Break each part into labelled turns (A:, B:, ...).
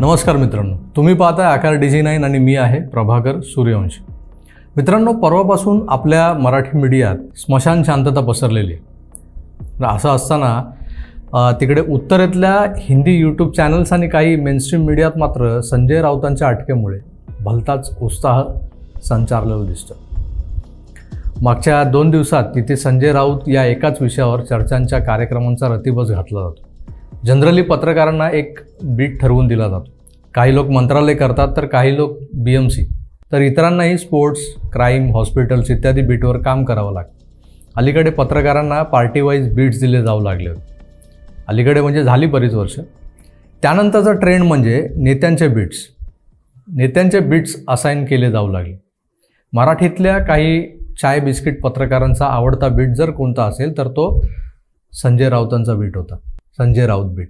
A: नमस्कार मित्रांनो तुम्ही पाहताय आकार डी जी नाईन आणि मी आहे प्रभाकर सूर्यवंशी मित्रांनो परवापासून आपल्या मराठी मीडियात स्मशान शांतता पसरलेली आहे असं असताना तिकडे उत्तरेतल्या हिंदी यूट्यूब चॅनल्स आणि काही मेनस्ट्रीम मीडियात मात्र संजय राऊतांच्या अटकेमुळे भलताच उत्साह संचारलेला दिसतो मागच्या दोन दिवसात तिथे संजय राऊत या एकाच विषयावर चर्चांच्या कार्यक्रमांचा रतीबस घातला जातो जनरली पत्रकारांना एक बीट ठरवून दिला जातो काही लोक मंत्रालय करतात तर काही लोक बी एम सी तर इतरांनाही स्पोर्ट्स क्राईम हॉस्पिटल्स इत्यादी बीटवर काम करावं लागतं अलीकडे पत्रकारांना पार्टीवाईज बीट्स दिले जाऊ लागले होते अलीकडे म्हणजे झाली बरीच वर्ष त्यानंतरचा ट्रेंड म्हणजे नेत्यांचे बीट्स नेत्यांचे बीट्स असाईन केले जाऊ लागले मराठीतल्या काही चाय बिस्किट पत्रकारांचा आवडता बीट जर कोणता असेल तर तो संजय राऊतांचा बीट होता संजय राऊत बीट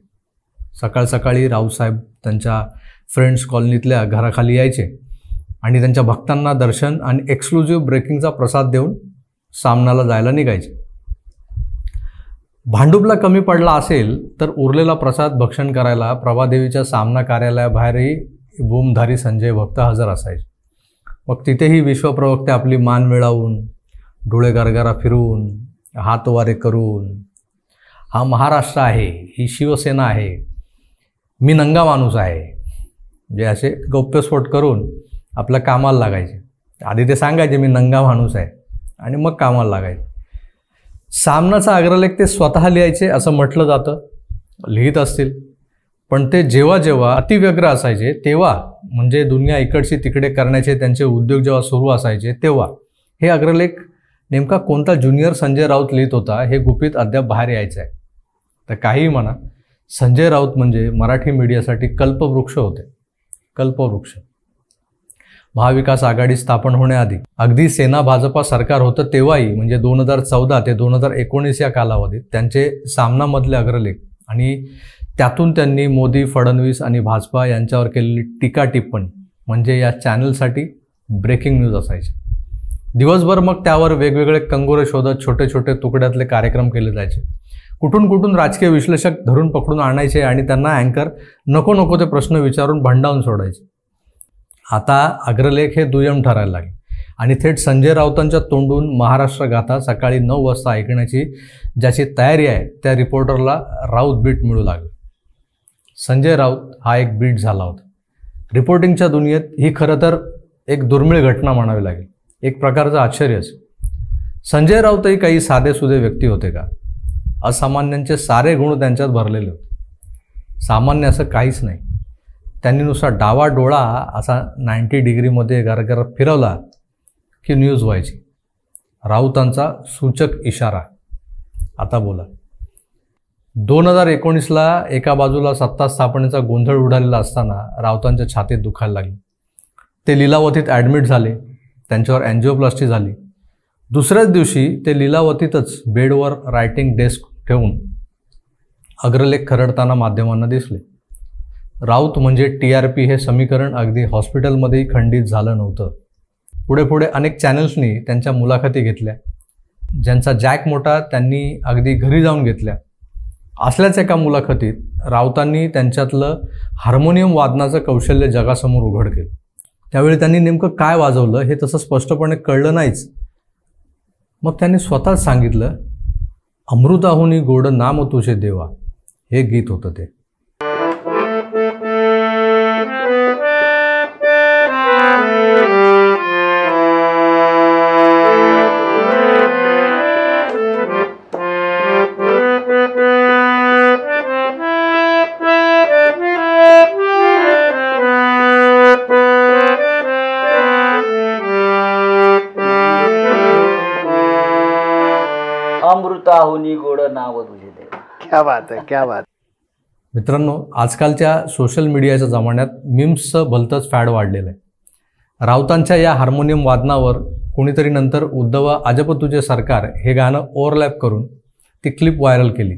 A: सकाळ सकाळी राऊतसाहेब त्यांच्या फ्रेंड्स कॉलनीतल्या घराखाली यायचे आणि त्यांच्या भक्तांना दर्शन आणि एक्सक्लुझिव्ह ब्रेकिंगचा प्रसाद देऊन सामनाला जायला निघायचे भांडुपला कमी पडला असेल तर उरलेला प्रसाद भक्षण करायला प्रभादेवीच्या सामना कार्यालयाबाहेरही बूमधारी संजय भक्त हजर असायचे मग तिथेही विश्वप्रवक्ते आपली मान मिळवून डोळे गरगारा फिरवून हातवारे करून हा महाराष्ट्र आहे ही शिवसेना आहे मी नंगा माणूस आहे जे म्हणजे असे गौप्यस्फोट करून आपल्या कामाला लागायचे आधी ते सांगायचे मी नंगा माणूस आहे आणि मग कामाला लागायचे सामनाचा अग्रलेख ते स्वतः लिहायचे असं म्हटलं जातं लिहित असतील पण ते जेव्हा जेव्हा अतिव्यग्र असायचे तेव्हा म्हणजे दुनिया इकडची तिकडे करण्याचे त्यांचे उद्योग जेव्हा सुरू असायचे तेव्हा हे अग्रलेख नेमका कोणता ज्युनियर संजय राऊत लिहित होता हे गुपित अद्याप बाहेर यायचं आहे तर काहीही म्हणा संजय राऊत म्हणजे मराठी मीडियासाठी कल्पवृक्ष होते कल्पवृक्ष महाविकास आघाडी स्थापन होण्याआधी अगदी सेना भाजपा सरकार होतं तेव्हाही म्हणजे दोन हजार चौदा ते दोन हजार एकोणीस या कालावधीत त्यांचे सामनामधले अग्रलेख आणि त्यातून त्यांनी मोदी फडणवीस आणि भाजपा यांच्यावर केलेली टीका टिप्पणी म्हणजे या चॅनलसाठी ब्रेकिंग न्यूज असायची दिवसभर मग त्यावर वेगवेगळे कंगोरे शोधत छोटे छोटे तुकड्यातले कार्यक्रम केले जायचे कुठून कुठून राजकीय विश्लेषक धरून पकडून आणायचे आणि त्यांना अँकर नको नको ते प्रश्न विचारून भांडावून सोडायचे आता अग्रलेख हे दुय्यम ठरायला लागले आणि थेट संजय राऊतांच्या तोंडून महाराष्ट्र गाथा सकाळी नऊ वाजता ऐकण्याची ज्याची तयारी आहे त्या रिपोर्टरला राऊत बीट मिळू लागलं संजय राऊत हा एक बीट झाला होता रिपोर्टिंगच्या दुनियेत ही खरं तर एक दुर्मिळ घटना म्हणावी लागेल एक प्रकारचं आश्चर्यच संजय राऊतही काही साधेसुधे व्यक्ती होते का असामान्यांचे सारे गुण त्यांच्यात भरलेले होते सामान्य असं काहीच नाही त्यांनी नुसता डावा डोळा असा नाईंटी डिग्रीमध्ये घरघर फिरवला की न्यूज व्हायची राऊतांचा सूचक इशारा आता बोला दोन हजार एकोणीसला एका बाजूला सत्ता स्थापनेचा गोंधळ उडालेला असताना राऊतांच्या छातीत दुखायला लागले ते लिलावतीत ॲडमिट झाले त्यांच्यावर अँजिओप्लास्टी झाली दुसऱ्याच दिवशी ते लिलावतीतच बेडवर रायटिंग डेस्क ठेवून अग्रलेख खरडताना माध्यमांना दिसले राऊत म्हणजे टी आर पी हे समीकरण अगदी हॉस्पिटलमध्येही खंडित झालं नव्हतं पुढे पुढे अनेक चॅनल्सनी त्यांच्या मुलाखती घेतल्या ज्यांचा जॅक मोठा त्यांनी अगदी घरी जाऊन घेतल्या असल्याच एका मुलाखतीत राऊतांनी त्यांच्यातलं हार्मोनियम वादनाचं कौशल्य जगासमोर उघड केलं त्यावेळी त्यांनी नेमकं काय वाजवलं हे तसं स्पष्टपणे कळलं नाहीच मग त्यांनी स्वतःच सांगितलं अमृताहुनी गोड नाम तुझे देवा हे गीत होतं ते अमृता गोड नाव तुझे देव क्या बात है क्या बात मित्रांनो आजकालच्या सोशल मीडियाच्या जमान्यात मिम्सचं भलतंच फॅड वाढलेलं आहे राऊतांच्या या हार्मोनियम वादनावर कोणीतरी नंतर उद्धव तुझे सरकार हे गाणं ओव्हरलॅप करून ती क्लिप व्हायरल केली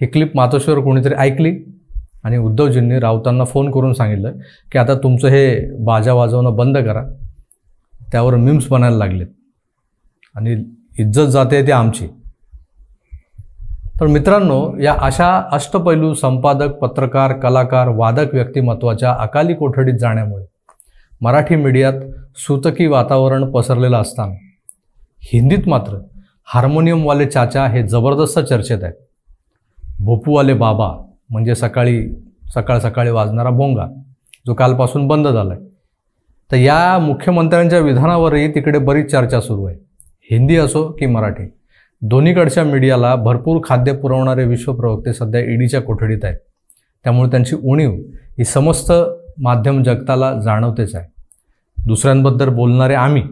A: ही क्लिप मातोश्रीवर कोणीतरी ऐकली आणि उद्धवजींनी राऊतांना फोन करून सांगितलं की आता तुमचं हे बाजा वाजवणं बंद करा त्यावर मिम्स बनायला लागलेत आणि इज्जत जाते ती आमची तर मित्रांनो या अशा अष्टपैलू संपादक पत्रकार कलाकार वादक व्यक्तिमत्वाच्या अकाली कोठडीत जाण्यामुळे मराठी मीडियात सूतकी वातावरण पसरलेलं असताना हिंदीत मात्र हार्मोनियमवाले चाचा हे जबरदस्त चर्चेत आहेत भोपूवाले बाबा म्हणजे सकाळी सकाळ सकाळी वाजणारा भोंगा जो कालपासून बंद झाला आहे तर या मुख्यमंत्र्यांच्या विधानावरही तिकडे बरीच चर्चा सुरू आहे हिंदी असो की मराठी दोन्हीकडच्या मीडियाला भरपूर खाद्य पुरवणारे विश्वप्रवक्ते सध्या ईडीच्या कोठडीत आहेत त्यामुळे त्यांची उणीव ही समस्त माध्यम जगताला जाणवतेच आहे दुसऱ्यांबद्दल बोलणारे आम्ही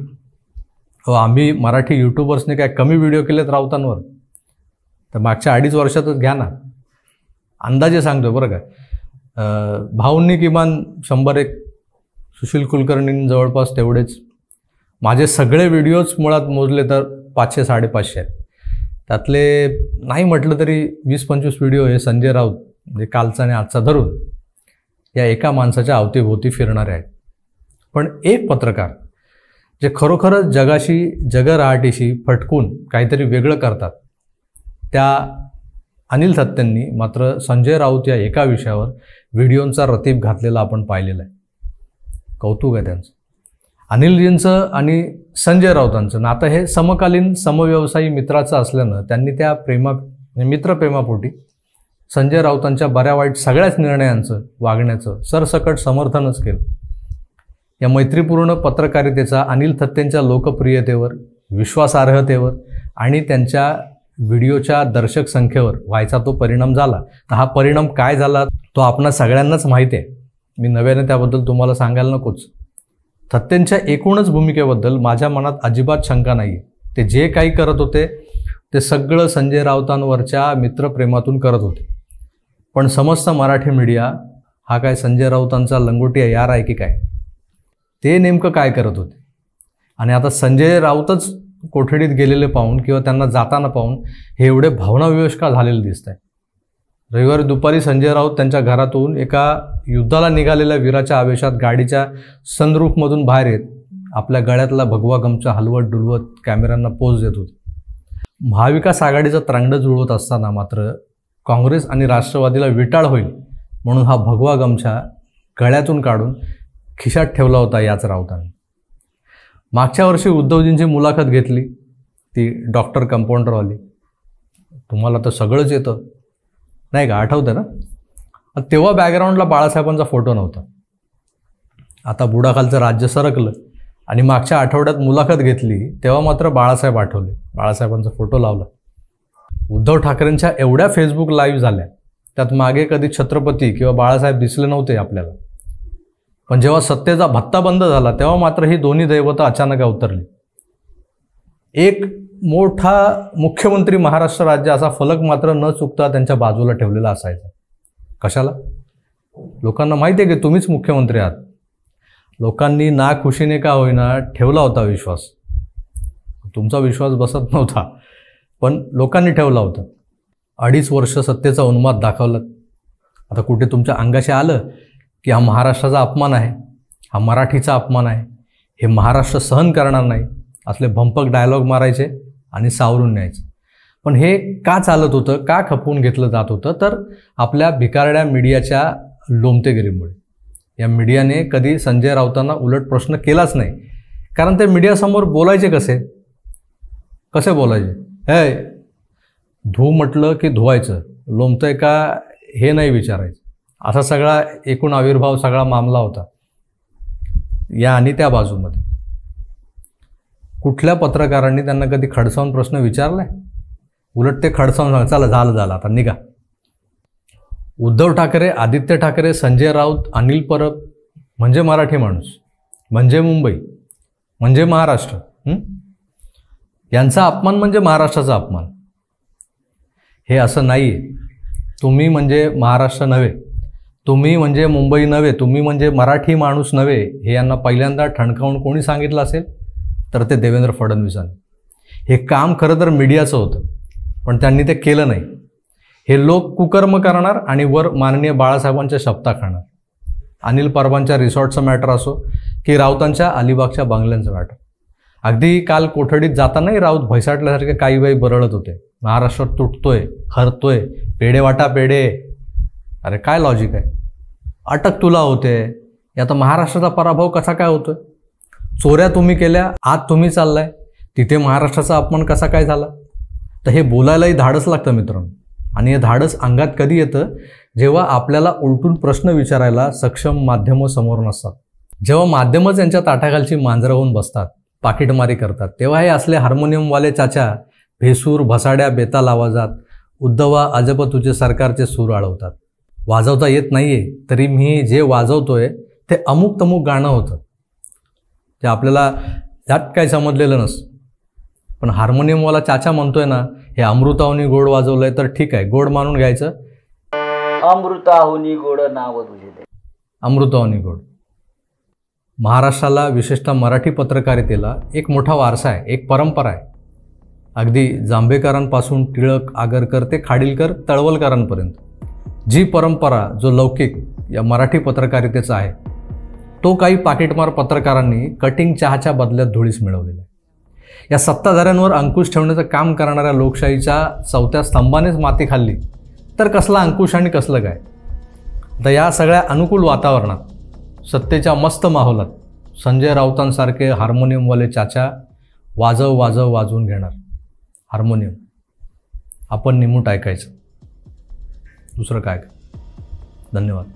A: व आम्ही मराठी यूट्यूबर्सने काय कमी व्हिडिओ केलेत रावतांवर तर मागच्या अडीच वर्षातच घ्या ना अंदाजे सांगतो बरं का भाऊंनी किमान शंभर एक सुशील कुलकर्णींनी जवळपास तेवढेच माझे सगळे व्हिडिओज मुळात मोजले तर पाचशे साडेपाचशे आहेत त्यातले नाही म्हटलं तरी वीस पंचवीस व्हिडिओ हे संजय राऊत म्हणजे कालचा आणि आजचा धरून या एका माणसाच्या अवतीभोवती फिरणारे आहेत पण एक पत्रकार जे खरोखरच जगाशी जगरहाटीशी फटकून काहीतरी वेगळं करतात त्या अनिल थत्त्यांनी मात्र संजय राऊत या एका विषयावर व्हिडिओंचा रतीब घातलेला आपण पाहिलेला आहे कौतुक आहे त्यांचं अनिलजींचं आणि संजय राऊतांचं नातं हे समकालीन समव्यवसायी मित्राचं असल्यानं त्यांनी त्या प्रेमा मित्रप्रेमापोटी संजय राऊतांच्या बऱ्या वाईट सगळ्याच निर्णयांचं वागण्याचं सरसकट समर्थनच केलं या मैत्रीपूर्ण पत्रकारितेचा अनिल थत्तेंच्या लोकप्रियतेवर विश्वासार्हतेवर आणि त्यांच्या व्हिडिओच्या दर्शक संख्येवर व्हायचा तो परिणाम झाला तर हा परिणाम काय झाला तो आपणा सगळ्यांनाच माहिती आहे मी नव्याने त्याबद्दल तुम्हाला सांगायला नकोच थत्त्यांच्या एकूणच भूमिकेबद्दल माझ्या मनात अजिबात शंका नाही ते जे काही करत होते ते सगळं संजय राऊतांवरच्या मित्रप्रेमातून करत होते पण समस्त मराठी मीडिया हा काय संजय राऊतांचा लंगोटी यार आहे की काय ते नेमकं काय करत होते आणि आता संजय राऊतच कोठडीत गेलेले पाहून किंवा त्यांना जाताना पाहून हे एवढे भावनाविवश का झालेले दिसत आहे रविवारी दुपारी संजय राऊत त्यांच्या घरातून एका युद्धाला निघालेल्या वीराच्या आवेशात गाडीच्या सनरूफमधून बाहेर येत आपल्या गळ्यातला भगवा गमचा हलवत डुलवत कॅमेऱ्यांना पोच देत होते महाविकास आघाडीचा त्रांगडं जुळवत असताना मात्र काँग्रेस आणि राष्ट्रवादीला विटाळ होईल म्हणून हा भगवा गमछा गळ्यातून काढून खिशात ठेवला होता याच राऊतांनी मागच्या वर्षी उद्धवजींची मुलाखत घेतली ती डॉक्टर कंपाऊंडरवाली तुम्हाला तर सगळंच येतं नाही का आठवतं ना तेव्हा बॅकग्राऊंडला बाळासाहेबांचा फोटो नव्हता आता बुडाखालचं राज्य सरकलं आणि मागच्या आठवड्यात मुलाखत घेतली तेव्हा मात्र बाळासाहेब आठवले बाळासाहेबांचा फोटो लावला उद्धव ठाकरेंच्या एवढ्या फेसबुक लाईव्ह झाल्या त्यात मागे कधी छत्रपती किंवा बाळासाहेब दिसले नव्हते आपल्याला पण जेव्हा सत्तेचा भत्ता बंद झाला तेव्हा मात्र ही दोन्ही दैवतं अचानक अवतरली एक मोठा मुख्यमंत्री महाराष्ट्र राज्य असा फलक मात्र न चुकता त्यांच्या बाजूला ठेवलेला असायचा कशाला लोकांना माहिती आहे की तुम्हीच मुख्यमंत्री आहात लोकांनी ना खुशीने का होईना ठेवला होता विश्वास तुमचा विश्वास बसत नव्हता पण लोकांनी ठेवला होता अडीच वर्ष सत्तेचा उन्माद दाखवलं आता कुठे तुमच्या अंगाशी आलं की हा महाराष्ट्राचा अपमान आहे हा मराठीचा अपमान आहे हे महाराष्ट्र सहन करणार नाही असले भंपक डायलॉग मारायचे आणि सावरून न्यायचे पण हे का चालत होतं का खपवून घेतलं जात होतं तर आपल्या भिकारड्या मीडियाच्या लोमतेगिरीमुळे या मीडियाने कधी संजय राऊतांना उलट प्रश्न केलाच नाही कारण ते मीडियासमोर बोलायचे कसे कसे बोलायचे हे धू म्हटलं की धुवायचं लोमतंय का हे नाही विचारायचं असा सगळा एकूण आविर्भाव सगळा मामला होता या आणि त्या बाजूमध्ये कुठल्या पत्रकारांनी त्यांना कधी खडसावून प्रश्न विचारला उलट ते खडसावून सांग चला झालं झालं आता निघा उद्धव ठाकरे आदित्य ठाकरे संजय राऊत अनिल परब म्हणजे मराठी माणूस म्हणजे मुंबई म्हणजे महाराष्ट्र यांचा अपमान म्हणजे महाराष्ट्राचा अपमान हे असं नाही तुम्ही म्हणजे महाराष्ट्र नव्हे तुम्ही म्हणजे मुंबई नव्हे तुम्ही म्हणजे मराठी माणूस नव्हे हे यांना पहिल्यांदा ठणकावून कोणी सांगितलं असेल तर ते देवेंद्र फडणवीसांनी हे काम खरं तर मीडियाचं होतं पण त्यांनी ते केलं नाही हे लोक कुकर्म करणार आणि वर माननीय बाळासाहेबांच्या शब्दा खाणार अनिल परबांच्या रिसॉर्टचं मॅटर असो की राऊतांच्या अलिबागच्या बंगल्यांचं मॅटर अगदी काल कोठडीत जातानाही राऊत भैसाटल्यासारखे काही वेळी बरळत होते महाराष्ट्र तुटतोय हरतोय पेढे वाटा पेढे अरे काय लॉजिक आहे अटक तुला होते आता महाराष्ट्राचा पराभव कसा काय होतोय चोऱ्या तुम्ही केल्या आत तुम्ही चाललाय तिथे महाराष्ट्राचा अपमान कसा काय झाला तर हे बोलायलाही धाडस लागतं मित्रांनो आणि हे धाडस अंगात कधी येतं जेव्हा आपल्याला उलटून प्रश्न विचारायला सक्षम माध्यमं समोर नसतात जेव्हा माध्यमच यांच्या ताटाखालची मांजरं होऊन बसतात पाकिटमारी करतात तेव्हा हे असले हार्मोनियमवाले चाचा भेसूर भसाड्या बेताल आवाजात उद्धवा तुझे सरकारचे सूर आळवतात वाजवता येत नाहीये तरी मी जे वाजवतोय ते अमुक तमुक गाणं होतं ते आपल्याला यात काही समजलेलं नसतं पण हार्मोनियमवाला चाचा म्हणतोय ना हे अमृताहुनी गोड वाजवलंय तर ठीक आहे गोड मानून घ्यायचं अमृताहुनी गोड नाव अमृताहुनी गोड महाराष्ट्राला विशेषतः मराठी पत्रकारितेला एक मोठा वारसा आहे एक परंपरा आहे अगदी जांभेकरांपासून टिळक आगरकर ते खाडीलकर तळवलकरांपर्यंत जी परंपरा जो लौकिक या मराठी पत्रकारितेचा आहे तो काही पाकिटमार पत्रकारांनी कटिंग चहाच्या बदल्यात धुळीस मिळवलेला आहे या सत्ताधाऱ्यांवर अंकुश ठेवण्याचं काम करणाऱ्या लोकशाहीच्या चौथ्या स्तंभानेच माती खाल्ली तर कसला अंकुश आणि कसलं काय तर या सगळ्या अनुकूल वातावरणात सत्तेच्या मस्त माहोलात संजय राऊतांसारखे हार्मोनियमवाले चाचा वाजव वाजव वाजवून घेणार हार्मोनियम आपण निमूट ऐकायचं दुसरं काय काय धन्यवाद